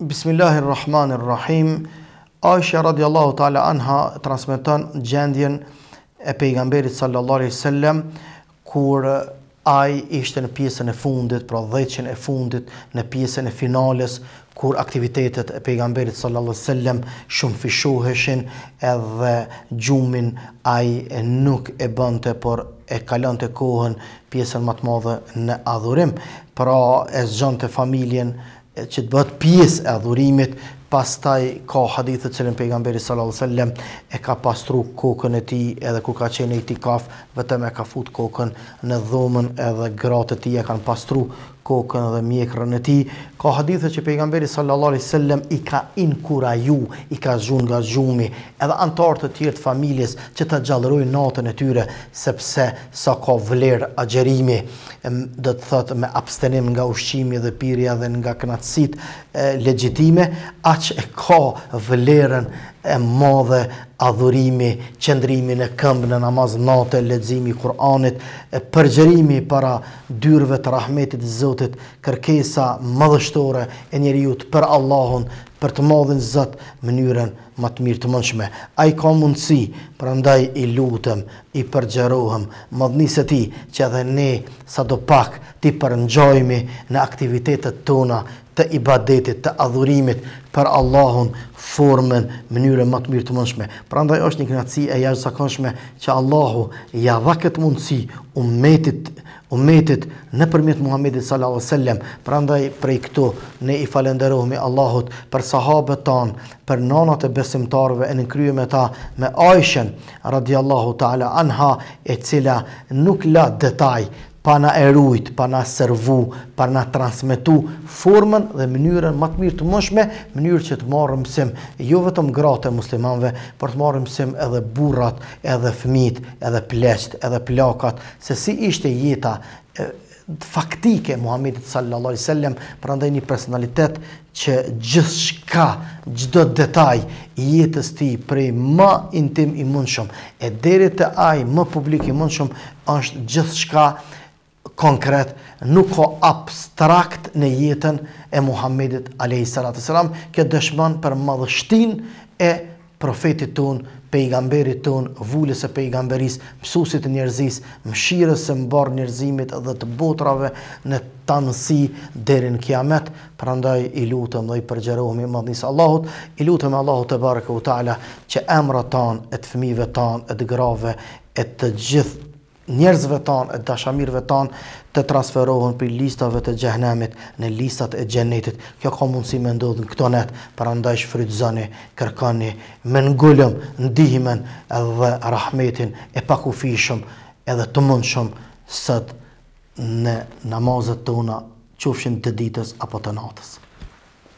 Bismillahirrahmanirrahim. Aisha radiallahu taala anha transmeton gjendjen e pejgamberit sallallahu alaihi wasallam kur ai ishte në pjesën e fundit, pra dheqen e fundit, në pjesën e finales kur aktivitetet e pejgamberit sallallahu alaihi wasallam shumë fishoheshin edhe gjumin ai nuk e bënte por e kalon të kohën pjesën matë madhe në adhurim, pra e zonë të familjen, që të bëtë pjesë e dhurimit, pas taj ka hadithët që në pejgamberi sallallahu sallam, e ka pastru kokën e ti edhe ku ka qenë i ti kafë, vetëm e ka fut kokën në dhomën edhe gratët ti e kanë pastru kokën dhe mjekrën e ti. Ka hadithë që pejgamberi alaihi sallem i ka inkuraju, i ka zhun nga zhumi, edhe antarë të tjërë të familjes që të gjallëroj natën e tyre, sepse sa ka vlerë agjerimi, dhe të thëtë me abstenim nga ushqimi dhe pirja dhe nga knatsit legjitime, aq e ka vlerën e madhe adhurimi, qëndrimi në këmbë në namaz natë, ledzimi Kur'anit, përgjërimi para dyrëve të rahmetit zë Zotit, kërkesa madhështore e njeriu për Allahun për të madhin zëtë mënyrën më të mirë të mënshme. A i ka mundësi, për ndaj i lutëm, i përgjerohëm, më dhënisë ti që edhe ne sa do pak ti përëndjojmi në aktivitetet tona të ibadetit, të adhurimit për Allahun, formën, mënyrën më të mirë të mënshme. Për ndaj është një kënatësi e jashtë sakonshme që Allahu ja dha këtë mundësi umetit umetit në përmjet Muhammedit sallallahu sallem, pra ndaj prej këtu ne i falenderohme Allahut për sahabët tanë, për nanat e besimtarve e në kryu me ta me ajshën, radiallahu ta'ala anha, e cila nuk la detaj, pa na erujt, pa na servu, pa na transmitu formën dhe mënyrën më të mirë të mëshme, mënyrë që të marë mësim, jo vetëm gratë e muslimanve, për të marë mësim edhe burat, edhe fmit, edhe pleçt, edhe plakat, se si ishte jeta, faktike Muhammedit sallallahu alaihi wasallam, prandaj një personalitet që gjithçka, çdo detaj i jetës tij prej më intim i mundshëm e deri te ai më publik i mundshëm është gjithçka konkret, nuk ka abstrakt në jetën e Muhammedit alayhi salatu sallam, që dëshmon për madhështinë e profetit tonë pejgamberit ton, vullës së pejgamberis, mësuesit e njerëzis, mëshirës së mbar njerëzimit dhe të botrave në tanësi deri në kiamet. Prandaj i lutem dhe i përgjërohemi me ndihmën e Allahut, i lutem Allahut te barekuhu që emrat tanë, e të fëmijëve tan e të grave e të gjithë njerëzve tanë, e dashamirve tanë, të transferohen për listave të gjehnemit në listat e gjennetit. Kjo ka mundësi me ndodhën këto netë, për andaj shfrytëzani, kërkani, me ngullëm, ndihimen dhe rahmetin e pakufishëm edhe të mundëshëm sëtë në namazët të una, qufshin të ditës apo të natës.